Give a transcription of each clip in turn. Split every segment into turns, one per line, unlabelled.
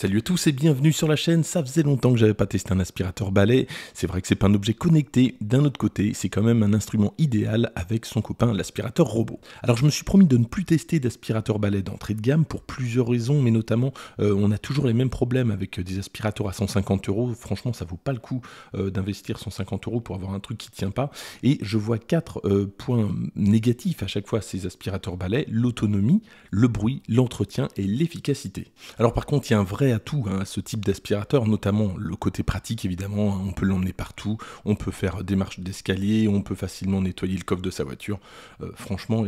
Salut à tous et bienvenue sur la chaîne, ça faisait longtemps que j'avais pas testé un aspirateur balai, c'est vrai que c'est pas un objet connecté, d'un autre côté c'est quand même un instrument idéal avec son copain l'aspirateur robot. Alors je me suis promis de ne plus tester d'aspirateur balai d'entrée de gamme pour plusieurs raisons, mais notamment euh, on a toujours les mêmes problèmes avec euh, des aspirateurs à 150 euros, franchement ça vaut pas le coup euh, d'investir 150 euros pour avoir un truc qui tient pas, et je vois quatre points négatifs à chaque fois ces aspirateurs balais, l'autonomie, le bruit, l'entretien et l'efficacité. Alors par contre il y a un vrai à tout, hein, ce type d'aspirateur, notamment le côté pratique évidemment, hein, on peut l'emmener partout, on peut faire des marches d'escalier, on peut facilement nettoyer le coffre de sa voiture. Euh, franchement,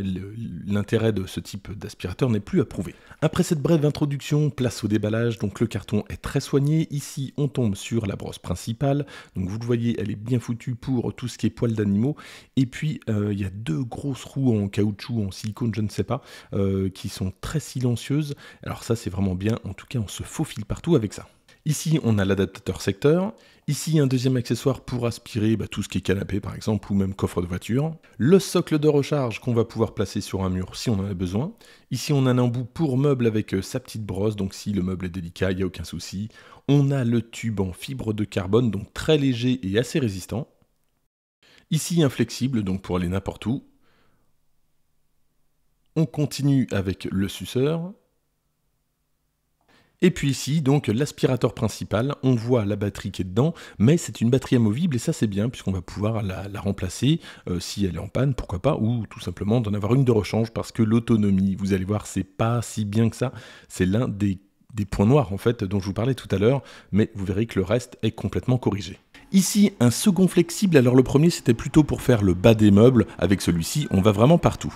l'intérêt de ce type d'aspirateur n'est plus à prouver. Après cette brève introduction, place au déballage, donc le carton est très soigné, ici on tombe sur la brosse principale, donc vous le voyez, elle est bien foutue pour tout ce qui est poils d'animaux, et puis euh, il y a deux grosses roues en caoutchouc, en silicone, je ne sais pas, euh, qui sont très silencieuses, alors ça c'est vraiment bien, en tout cas on se faufile fil partout avec ça. Ici, on a l'adaptateur secteur. Ici, un deuxième accessoire pour aspirer bah, tout ce qui est canapé, par exemple, ou même coffre de voiture. Le socle de recharge qu'on va pouvoir placer sur un mur si on en a besoin. Ici, on a un embout pour meuble avec euh, sa petite brosse, donc si le meuble est délicat, il n'y a aucun souci. On a le tube en fibre de carbone, donc très léger et assez résistant. Ici, inflexible, donc pour aller n'importe où. On continue avec le suceur. Et puis ici, donc l'aspirateur principal, on voit la batterie qui est dedans, mais c'est une batterie amovible et ça c'est bien puisqu'on va pouvoir la, remplacer euh, si elle est en panne, pourquoi pas, ou tout simplement d'en avoir une de rechange parce que l'autonomie, vous allez voir, c'est pas si bien que ça. C'est l'un des points noirs en fait dont je vous parlais tout à l'heure, mais vous verrez que le reste est complètement corrigé. Ici, un second flexible, alors le premier c'était plutôt pour faire le bas des meubles, avec celui-ci on va vraiment partout.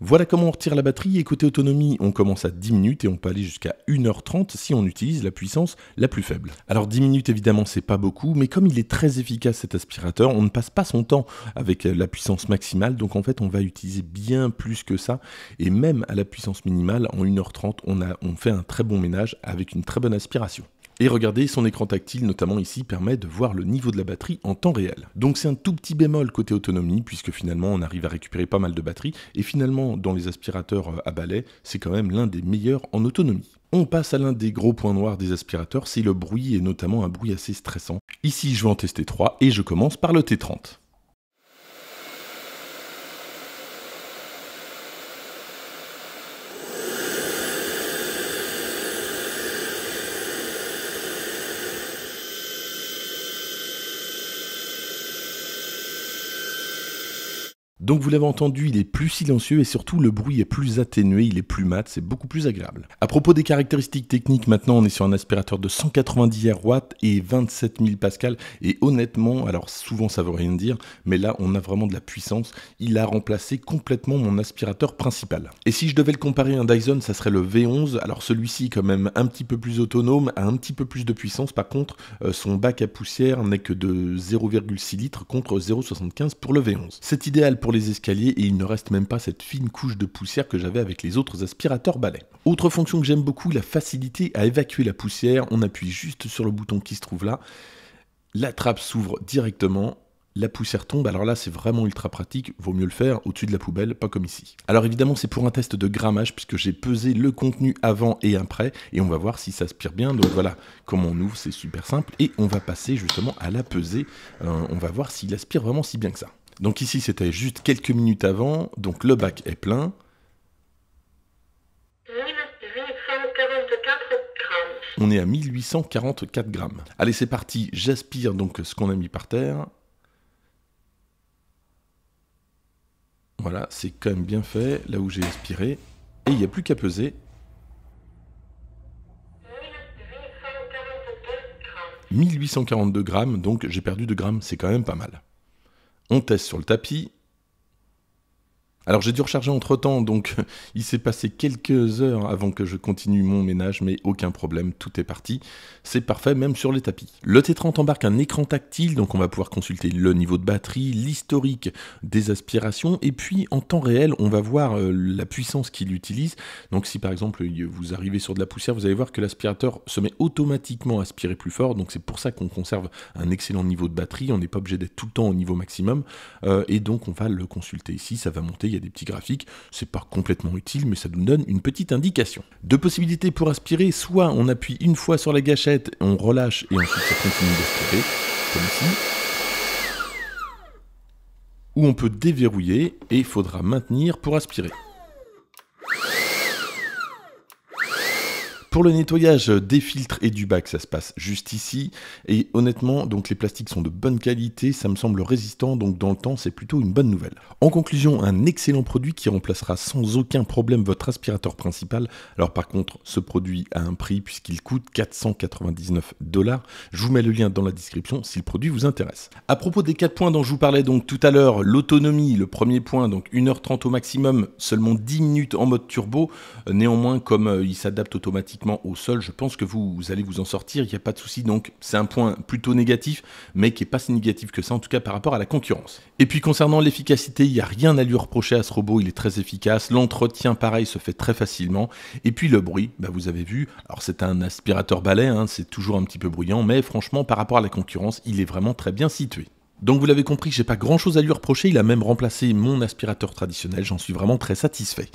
Voilà comment on retire la batterie et côté autonomie, on commence à 10 minutes et on peut aller jusqu'à 1h30 si on utilise la puissance la plus faible. Alors 10 minutes évidemment c'est pas beaucoup, mais comme il est très efficace cet aspirateur, on ne passe pas son temps avec euh, la puissance maximale, donc en fait on va utiliser bien plus que ça, et même à la puissance minimale, en 1h30 on, a, on fait un très bon ménage avec une très bonne aspiration. Et regardez, son écran tactile, notamment ici, permet de voir le niveau de la batterie en temps réel. Donc c'est un tout petit bémol côté autonomie, puisque finalement on arrive à récupérer pas mal de batterie, et finalement dans les aspirateurs euh, à balai, c'est quand même l'un des meilleurs en autonomie. On passe à l'un des gros points noirs des aspirateurs, c'est le bruit, et notamment un bruit assez stressant. Ici je vais en tester 3, et je commence par le T30. Donc vous l'avez entendu, il est plus silencieux et surtout le bruit est plus atténué, il est plus mat, c'est beaucoup plus agréable. À propos des caractéristiques techniques, maintenant on est sur un aspirateur de 190 W et 27 Pascal et honnêtement, alors souvent ça veut rien dire, mais là on a vraiment de la puissance, il a remplacé complètement mon aspirateur principal. Et si je devais le comparer à un Dyson, ça serait le V11, alors celui-ci quand même un petit peu plus autonome, a un petit peu plus de puissance, par contre euh, son bac à poussière n'est que de 0,6 litres contre 0,75 pour le V11. C'est idéal pour les escaliers et il ne reste même pas cette fine couche de poussière que j'avais avec les autres aspirateurs balais. Autre fonction que j'aime beaucoup, la facilité à évacuer la poussière. On appuie juste sur le bouton qui se trouve là. La trappe s'ouvre directement la poussière tombe, alors là c'est vraiment ultra pratique, vaut mieux le faire au-dessus de la poubelle, pas comme ici. Alors évidemment c'est pour un test de grammage puisque j'ai pesé le contenu avant et après et on va voir si ça aspire bien. Donc voilà comment on ouvre, c'est super simple et on va passer justement à la peser, euh, on va voir s'il aspire vraiment si bien que ça. Donc ici, c'était juste quelques minutes avant, donc le bac est plein. On est à 1844 grammes. Allez, c'est parti, j'aspire donc ce qu'on a mis par terre. Voilà, c'est quand même bien fait, là où j'ai aspiré. Et il n'y a plus qu'à peser. 1842 grammes, donc j'ai perdu 2 grammes, c'est quand même pas mal on teste sur le tapis, alors j'ai dû recharger entre temps, donc il s'est passé quelques heures avant que je continue mon ménage, mais aucun problème, tout est parti. C'est parfait, même sur les tapis. Le T30 embarque un écran tactile, donc on va pouvoir consulter le niveau de batterie, l'historique des aspirations, et puis en temps réel, on va voir euh, la puissance qu'il utilise. Donc si par exemple vous arrivez sur de la poussière, vous allez voir que l'aspirateur se met automatiquement à aspirer plus fort, donc c'est pour ça qu'on conserve un excellent niveau de batterie, on n'est pas obligé d'être tout le temps au niveau maximum, euh, et donc on va le consulter ici, ça va monter, il des petits graphiques, c'est pas complètement utile, mais ça nous donne une petite indication. Deux possibilités pour aspirer, soit on appuie une fois sur la gâchette, on relâche et ensuite ça continue d'aspirer, comme ici, Ou on peut déverrouiller et il faudra maintenir pour aspirer. Pour le nettoyage des filtres et du bac, ça se passe juste ici. Et honnêtement, donc les plastiques sont de bonne qualité, ça me semble résistant, donc dans le temps, c'est plutôt une bonne nouvelle. En conclusion, un excellent produit qui remplacera sans aucun problème votre aspirateur principal. Alors par contre, ce produit a un prix puisqu'il coûte 499 dollars. Je vous mets le lien dans la description si le produit vous intéresse. À propos des 4 points dont je vous parlais donc tout à l'heure, l'autonomie, le premier point, donc 1h30 au maximum, seulement 10 minutes en mode turbo. Néanmoins, comme euh, il s'adapte automatiquement au sol. Je pense que vous, allez vous en sortir, il n'y a pas de souci. Donc c'est un point plutôt négatif, mais qui est pas si négatif que ça, en tout cas par rapport à la concurrence. Et puis concernant l'efficacité, il n'y a rien à lui reprocher à ce robot, il est très efficace. L'entretien, pareil, se fait très facilement. Et puis le bruit, bah, vous avez vu, alors c'est un aspirateur balai, hein, c'est toujours un petit peu bruyant, mais franchement, par rapport à la concurrence, il est vraiment très bien situé. Donc vous l'avez compris, j'ai pas grand chose à lui reprocher, il a même remplacé mon aspirateur traditionnel, j'en suis vraiment très satisfait.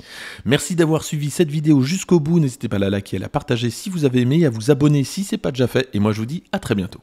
Merci d'avoir suivi cette vidéo jusqu'au bout, n'hésitez pas à la liker, à la partager si vous avez aimé, à vous abonner si c'est pas déjà fait, et moi je vous dis à très bientôt.